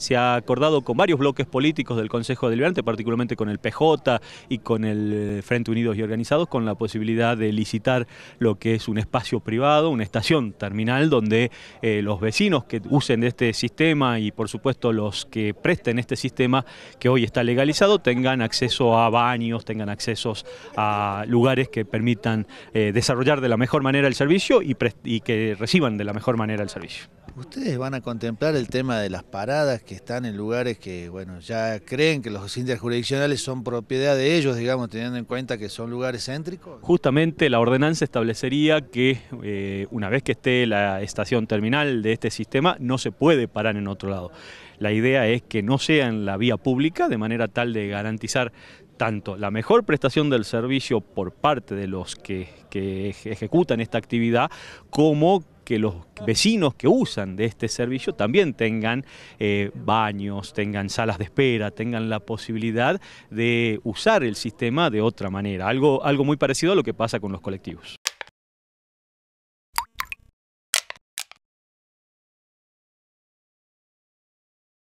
Se ha acordado con varios bloques políticos del Consejo Deliberante, particularmente con el PJ y con el eh, Frente Unidos y Organizados, con la posibilidad de licitar lo que es un espacio privado, una estación terminal donde eh, los vecinos que usen de este sistema y por supuesto los que presten este sistema que hoy está legalizado tengan acceso a baños, tengan acceso a lugares que permitan eh, desarrollar de la mejor manera el servicio y que reciban de la mejor manera el servicio. Ustedes van a contemplar el tema de las paradas que están en lugares que, bueno, ya creen que los jurisdiccionales son propiedad de ellos, digamos, teniendo en cuenta que son lugares céntricos. Justamente la ordenanza establecería que eh, una vez que esté la estación terminal de este sistema, no se puede parar en otro lado. La idea es que no sea en la vía pública, de manera tal de garantizar tanto la mejor prestación del servicio por parte de los que, ejecutan esta actividad, como que que los vecinos que usan de este servicio también tengan eh, baños, tengan salas de espera, tengan la posibilidad de usar el sistema de otra manera, algo, algo muy parecido a lo que pasa con los colectivos.